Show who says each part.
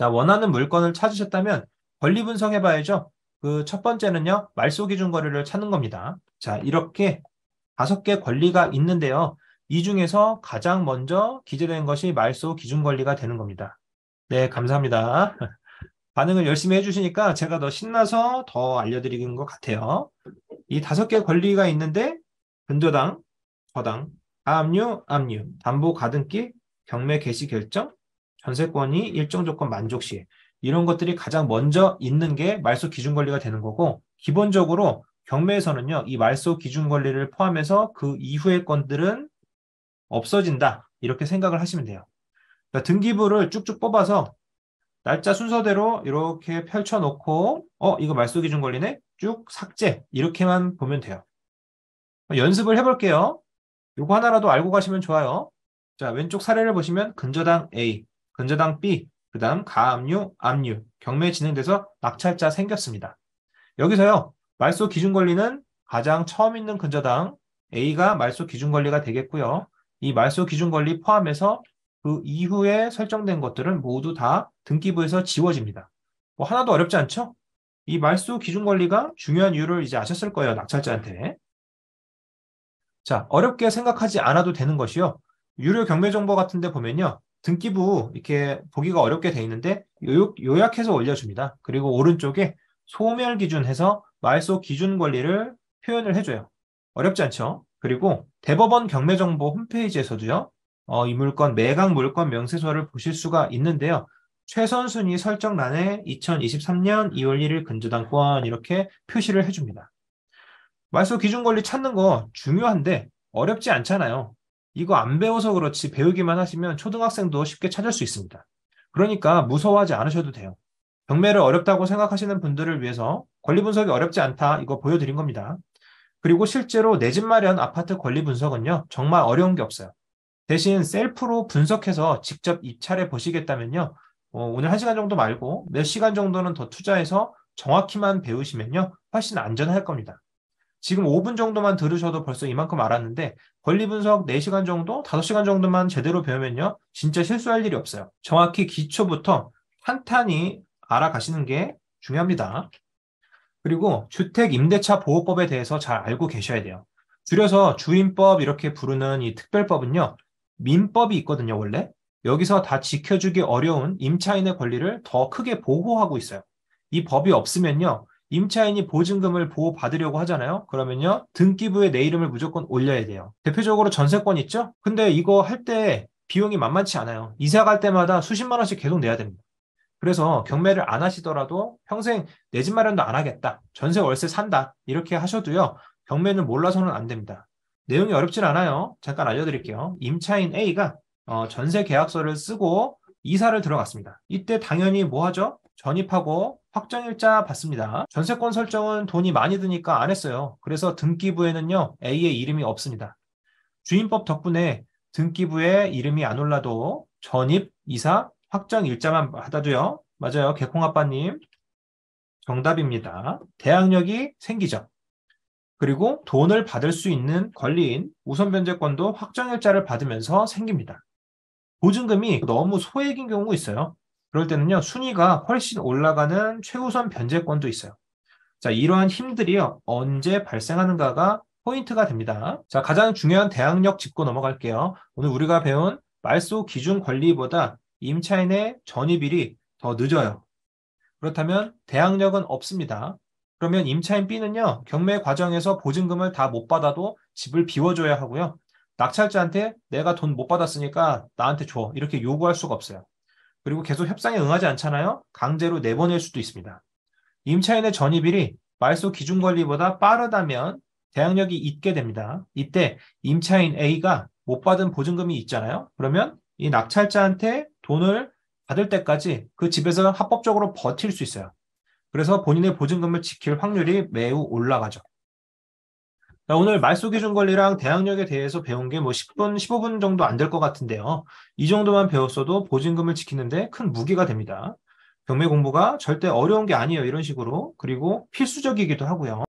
Speaker 1: 자, 원하는 물건을 찾으셨다면 권리 분석해 봐야죠. 그 첫 번째는요. 말소기 준거래를 찾는 겁니다. 자, 이렇게 다섯 개 권리가 있는데요. 이 중에서 가장 먼저 기재된 것이 말소 기준 권리가 되는 겁니다. 네, 감사합니다. 반응을 열심히 해주시니까 제가 더 신나서 더 알려드리는 것 같아요. 이 다섯 개 권리가 있는데 근저당, 저당, 압류 압류, 담보 가등기, 경매 개시 결정, 전세권이 일정 조건 만족 시 이런 것들이 가장 먼저 있는 게 말소 기준 권리가 되는 거고 기본적으로 경매에서는요 이 말소 기준 권리를 포함해서 그 이후의 건들은 없어진다 이렇게 생각을 하시면 돼요. 그러니까 등기부를 쭉쭉 뽑아서 날짜 순서대로 이렇게 펼쳐놓고 어 이거 말소 기준 권리네 쭉 삭제 이렇게만 보면 돼요. 연습을 해볼게요. 이거 하나라도 알고 가시면 좋아요. 자 왼쪽 사례를 보시면 근저당 A 근저당 B, 그 다음 가압류, 압류, 경매 진행돼서 낙찰자 생겼습니다. 여기서요. 말소 기준 권리는 가장 처음 있는 근저당 A가 말소 기준 권리가 되겠고요. 이 말소 기준 권리 포함해서 그 이후에 설정된 것들은 모두 다 등기부에서 지워집니다. 뭐 하나도 어렵지 않죠? 이 말소 기준 권리가 중요한 이유를 이제 아셨을 거예요. 낙찰자한테. 자, 어렵게 생각하지 않아도 되는 것이요. 유료 경매 정보 같은 데 보면요. 등기부 이렇게 보기가 어렵게 돼 있는데 요약, 해서 올려줍니다. 그리고 오른쪽에 소멸 기준 해서 말소 기준 권리를 표현을 해줘요. 어렵지 않죠? 그리고 대법원 경매정보 홈페이지에서도요. 어, 이 물건 매각 물건 명세서를 보실 수가 있는데요. 최선순위 설정란에 2023년 2월 1일 근저당권 이렇게 표시를 해줍니다. 말소 기준 권리 찾는 거 중요한데 어렵지 않잖아요. 이거 안 배워서 그렇지 배우기만 하시면 초등학생도 쉽게 찾을 수 있습니다. 그러니까 무서워하지 않으셔도 돼요. 경매를 어렵다고 생각하시는 분들을 위해서 권리 분석이 어렵지 않다 이거 보여드린 겁니다. 그리고 실제로 내 집 마련 아파트 권리 분석은요 정말 어려운 게 없어요. 대신 셀프로 분석해서 직접 입찰해 보시겠다면요 어, 오늘 한 시간 정도 말고 몇 시간 정도는 더 투자해서 정확히만 배우시면요 훨씬 안전할 겁니다. 지금 5분 정도만 들으셔도 벌써 이만큼 알았는데 권리 분석 4시간 정도, 5시간 정도만 제대로 배우면요. 진짜 실수할 일이 없어요. 정확히 기초부터 탄탄히 알아가시는 게 중요합니다. 그리고 주택 임대차 보호법에 대해서 잘 알고 계셔야 돼요. 줄여서 주임법 이렇게 부르는 이 특별법은요. 민법이 있거든요, 원래. 여기서 다 지켜주기 어려운 임차인의 권리를 더 크게 보호하고 있어요. 이 법이 없으면요. 임차인이 보증금을 보호받으려고 하잖아요. 그러면요. 등기부에 내 이름을 무조건 올려야 돼요. 대표적으로 전세권 있죠? 근데 이거 할 때 비용이 만만치 않아요. 이사 갈 때마다 수십만 원씩 계속 내야 됩니다. 그래서 경매를 안 하시더라도 평생 내 집 마련도 안 하겠다. 전세 월세 산다. 이렇게 하셔도요. 경매는 몰라서는 안 됩니다. 내용이 어렵진 않아요. 잠깐 알려드릴게요. 임차인 A가 어, 전세 계약서를 쓰고 이사를 들어갔습니다. 이때 당연히 뭐 하죠? 전입하고 확정일자 받습니다. 전세권 설정은 돈이 많이 드니까 안 했어요. 그래서 등기부에는요, A의 이름이 없습니다. 주인법 덕분에 등기부에 이름이 안 올라도 전입, 이사, 확정일자만 받아줘요. 맞아요. 개콩아빠님. 정답입니다. 대항력이 생기죠. 그리고 돈을 받을 수 있는 권리인 우선변제권도 확정일자를 받으면서 생깁니다. 보증금이 너무 소액인 경우 있어요. 그럴 때는요, 순위가 훨씬 올라가는 최우선 변제권도 있어요. 자, 이러한 힘들이요, 언제 발생하는가가 포인트가 됩니다. 자, 가장 중요한 대항력 짚고 넘어갈게요. 오늘 우리가 배운 말소 기준 관리보다 임차인의 전입일이 더 늦어요. 그렇다면 대항력은 없습니다. 그러면 임차인 B는요, 경매 과정에서 보증금을 다 못 받아도 집을 비워줘야 하고요. 낙찰자한테 내가 돈 못 받았으니까 나한테 줘 이렇게 요구할 수가 없어요. 그리고 계속 협상에 응하지 않잖아요. 강제로 내보낼 수도 있습니다. 임차인의 전입일이 말소 기준 권리보다 빠르다면 대항력이 있게 됩니다. 이때 임차인 A가 못 받은 보증금이 있잖아요. 그러면 이 낙찰자한테 돈을 받을 때까지 그 집에서 합법적으로 버틸 수 있어요. 그래서 본인의 보증금을 지킬 확률이 매우 올라가죠. 오늘 말소기준 권리랑 대항력에 대해서 배운 게 뭐 10분, 15분 정도 안 될 것 같은데요. 이 정도만 배웠어도 보증금을 지키는데 큰 무기가 됩니다. 경매 공부가 절대 어려운 게 아니에요. 이런 식으로. 그리고 필수적이기도 하고요.